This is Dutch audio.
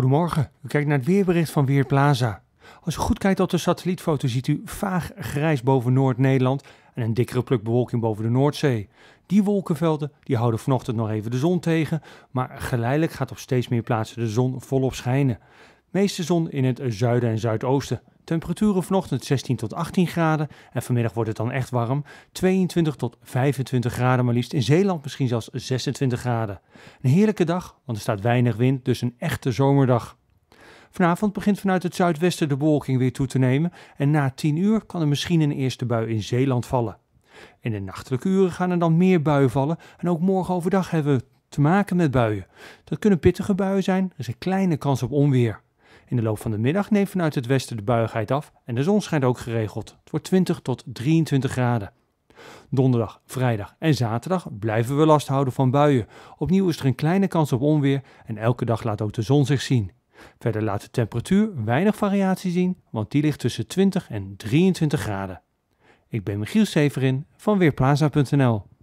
Goedemorgen, u kijkt naar het weerbericht van Weerplaza. Als u goed kijkt op de satellietfoto ziet u vaag grijs boven Noord-Nederland en een dikkere pluk bewolking boven de Noordzee. Die wolkenvelden die houden vanochtend nog even de zon tegen, maar geleidelijk gaat op steeds meer plaatsen de zon volop schijnen. Meeste zon in het zuiden en zuidoosten. Temperaturen vanochtend 16 tot 18 graden en vanmiddag wordt het dan echt warm. 22 tot 25 graden, maar liefst in Zeeland misschien zelfs 26 graden. Een heerlijke dag, want er staat weinig wind, dus een echte zomerdag. Vanavond begint vanuit het zuidwesten de bewolking weer toe te nemen en na 10 uur kan er misschien een eerste bui in Zeeland vallen. In de nachtelijke uren gaan er dan meer buien vallen en ook morgen overdag hebben we te maken met buien. Dat kunnen pittige buien zijn, er is een kleine kans op onweer. In de loop van de middag neemt vanuit het westen de buigheid af en de zon schijnt ook geregeld. Het wordt 20 tot 23 graden. Donderdag, vrijdag en zaterdag blijven we last houden van buien. Opnieuw is er een kleine kans op onweer en elke dag laat ook de zon zich zien. Verder laat de temperatuur weinig variatie zien, want die ligt tussen 20 en 23 graden. Ik ben Michiel Severin van Weerplaza.nl.